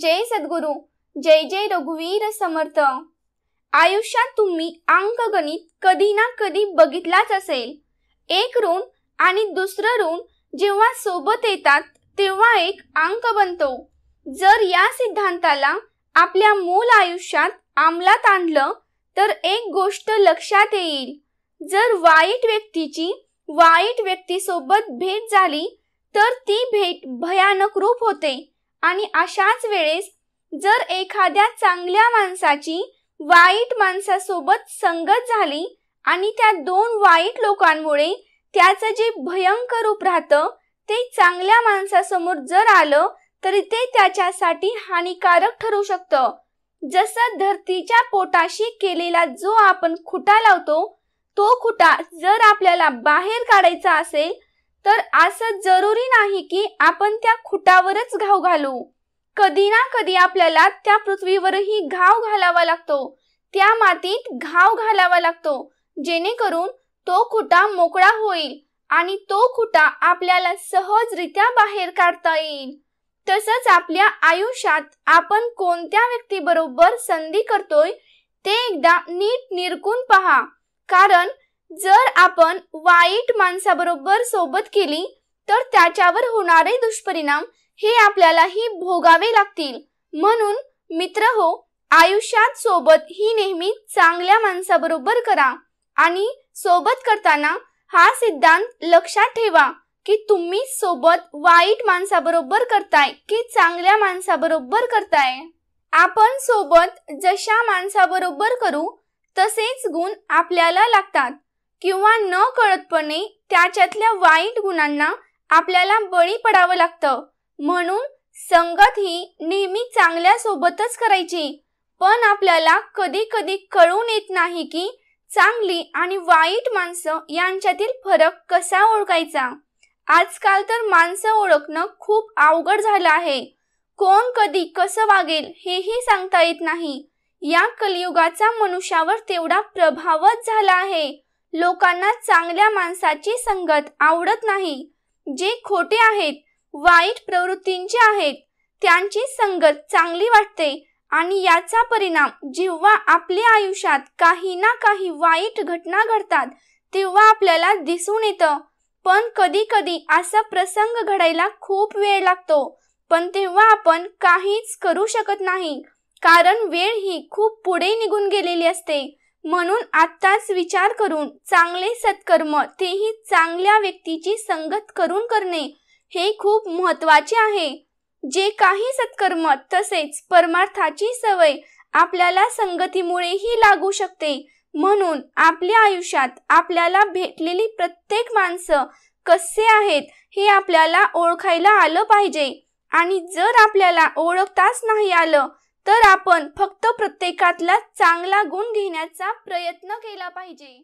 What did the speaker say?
जय सद्गुरू जय जय रघुवीर समर्थ आयुष्यात तुम्ही अंकगणित कधी ना कधी बघितलाच असेल एक ऋण आणि दुसरं ऋण जेव्हा सोबत येतात तेव्हा एक अंक बनतो जर या सिद्धांताला आपल्या मूल आयुष्यात अंमलात आणलं तर एक गोष्ट लक्षात येईल जर वाईट व्यक्तीची वाईट व्यक्तीसोबत भेट झाली तर ती भेट भयानक रूप होते आणि अशाच वेळेस जर एखाद्या चांगल्या माणसाची वाईट माणसासोबत संगत झाली आणि त्या दोन वाईट लोकांमुळे त्याचं जे भयंकर रूप राहतं ते चांगल्या माणसासमोर जर आलं तरी ते त्याच्यासाठी हानिकारक ठरू शकतं जसं धरतीच्या पोटाशी केलेला जो आपण खुटा लावतो तो खुटा जर आपल्याला बाहेर काढायचा असेल तर असं जरुरी नाही की आपण त्या खुटावरच घाव घालू कधी ना कधी आपल्याला त्या पृथ्वीवरही घाव घालावा लागतो त्या मातीत घाव घालावा लागतो जेणेकरून तो खुटा मोकळा होईल आणि तो खुटा आपल्याला सहजरित्या बाहेर काढता येईल तसंच आपल्या आयुष्यात आपण कोणत्या व्यक्तीबरोबर संधी करतोय ते एकदा नीट निरकून पहा कारण जर आपण वाईट माणसाबरोबर सोबत केली तर त्याच्यावर होणारे दुष्परिणाम हे आपल्यालाही भोगावे लागतील म्हणून मित्र हो आयुष्यात सोबत ही नेहमी चांगल्या माणसाबरोबर करा आणि सोबत करताना हा सिद्धांत लक्षात ठेवा की तुम्ही सोबत वाईट माणसाबरोबर करताय की चांगल्या माणसाबरोबर करताय आपण सोबत जशा माणसाबरोबर करू तसेच गुण आपल्याला लागतात किंवा न कळतपणे त्याच्यातल्या वाईट गुणांना आपल्याला बळी पडावं लागतं म्हणून संगत ही नेहमी चांगल्या सोबतच करायची पण आपल्याला कधी कधी कळून येत नाही की चांगली आणि वाईट माणसं यांच्यातील फरक कसा ओळखायचा आजकाल तर माणसं ओळखणं खूप अवघड झालं आहे कोण कधी कसं वागेल हेही सांगता येत नाही या कलियुगाचा मनुष्यावर तेवढा प्रभावच झाला आहे लोकांना चांगल्या माणसाची संगत आवडत नाही जे खोटे आहेत वाईट प्रवृत्तींचे आहेत त्यांची संगत चांगली वाटते आणि याचा परिणाम जेव्हा आपल्या आयुष्यात काही ना काही वाईट घटना घडतात तेव्हा आपल्याला दिसून येतं पण कधी कधी असा प्रसंग घडायला खूप वेळ लागतो पण तेव्हा आपण काहीच करू शकत नाही कारण वेळ ही खूप पुढे निघून गेलेली असते म्हणून आत्ताच विचार करून चांगले सत्कर्म तेही चांगल्या व्यक्तीची संगत करून करणे हे खूप महत्वाचे आहे जे काही सत्कर्म तसेच परमार्थाची सवय आपल्याला संगतीमुळेही लागू शकते म्हणून आपल्या आयुष्यात आपल्याला भेटलेली प्रत्येक माणसं कसे आहेत हे आपल्याला ओळखायला आलं पाहिजे आणि जर आपल्याला ओळखताच नाही आलं तर आपण फक्त प्रत्येकातला चांगला गुण घेण्याचा प्रयत्न केला पाहिजे